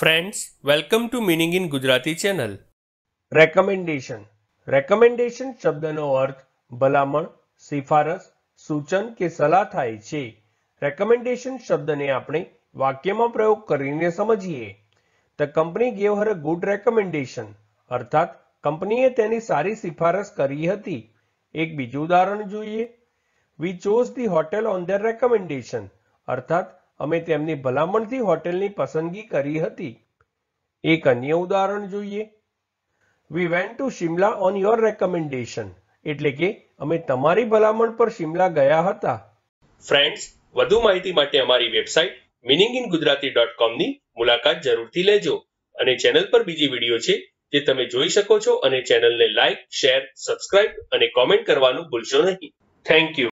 friends welcome to meaning in Gujarati channel recommendation recommendation શબ્દનો અર્થ ભલામણ સિફારસ સૂચન કે સલાહ થાય છે રેકમેન્ડેશન શબ્દને આપણે વાક્યમાં પ્રયોગ કરીને સમજીએ the company gave her a good recommendation અર્થાત કંપનીએ તેની સારી સિફારસ કરી હતી એક બીજું ઉદાહરણ જોઈએ we chose the hotel on their recommendation અર્થાત અમે તેમની ભલામણથી હોટેલની પસંદગી કરી હતી એક અન્ય ઉદાહરણ જોઈએ we went to Shimla on your recommendation એટલે કે અમે તમારી ભલામણ પર શિમલા ગયા હતા ફ્રેન્ડ્સ વધુ માહિતી માટે અમારી website meaning in Gujarati dot કોમની મુલાકાત જરૂરથી લેજો અને ચેનલ પર બીજી વિડીયો છે જે તમે જોઈ શકો છો અને ચેનલને લાઇક શેર સબસ્ક્રાઇબ અને કોમેન્ટ કરવાનું ભૂલશો નહીં થેન્ક યુ